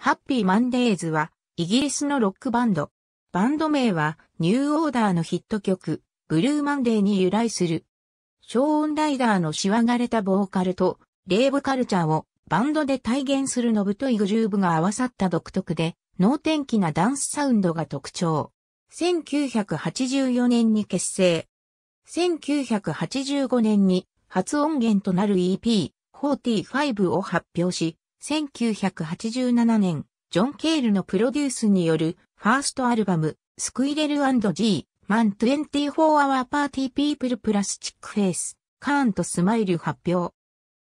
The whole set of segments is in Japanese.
ハッピーマンデーズは、イギリスのロックバンド。バンド名は、ニューオーダーのヒット曲、ブルーマンデーに由来する。ショーン・ライダーのしわがれたボーカルと、レーブカルチャーをバンドで体現するノブとイグルーブが合わさった独特で、能天気なダンスサウンドが特徴。1984年に結成。1985年に、初音源となる EP、45を発表し、1987年、ジョン・ケールのプロデュースによるファーストアルバム、スクイレル &G、マン24 Hour Party People プラスチックフェイス、カーンとスマイル発表。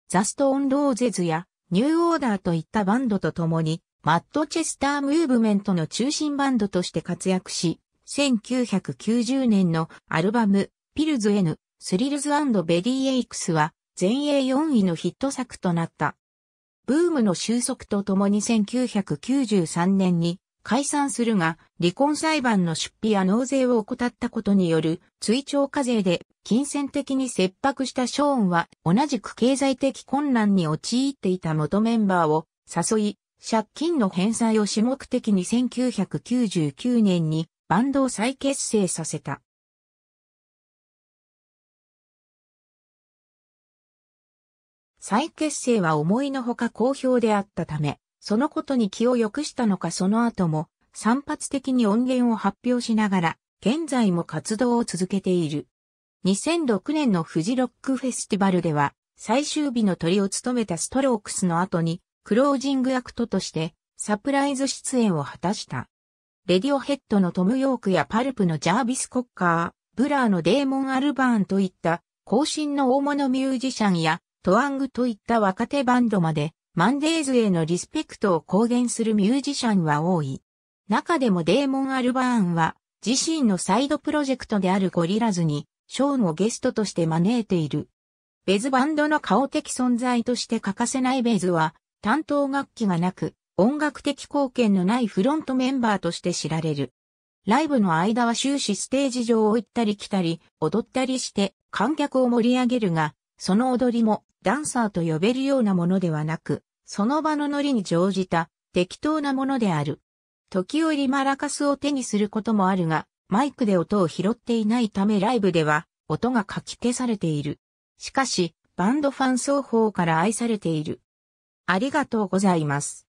ザ・ストーン・ローゼズやニューオーダーといったバンドと共に、マッドチェスター・ムーブメントの中心バンドとして活躍し、1990年のアルバム、ピルズエヌ、スリルズベリーエイクスは、全英4位のヒット作となった。ブームの収束とともに1993年に解散するが、離婚裁判の出費や納税を怠ったことによる追徴課税で金銭的に切迫したショーンは同じく経済的困難に陥っていた元メンバーを誘い、借金の返済を主目的に1999年にバンドを再結成させた。再結成は思いのほか好評であったため、そのことに気を良くしたのかその後も散発的に音源を発表しながら、現在も活動を続けている。2006年のフジロックフェスティバルでは、最終日の鳥を務めたストロークスの後に、クロージングアクトとして、サプライズ出演を果たした。レディオヘッドのトム・ヨークやパルプのジャービス・コッカー、ブラーのデーモン・アルバーンといった、後進の大物ミュージシャンや、トワングといった若手バンドまで、マンデーズへのリスペクトを公言するミュージシャンは多い。中でもデーモン・アルバーンは、自身のサイドプロジェクトであるゴリラズに、ショーンをゲストとして招いている。ベズバンドの顔的存在として欠かせないベズは、担当楽器がなく、音楽的貢献のないフロントメンバーとして知られる。ライブの間は終始ステージ上を行ったり来たり、踊ったりして観客を盛り上げるが、その踊りもダンサーと呼べるようなものではなく、その場のノリに乗じた適当なものである。時折マラカスを手にすることもあるが、マイクで音を拾っていないためライブでは音がかき消されている。しかし、バンドファン双方から愛されている。ありがとうございます。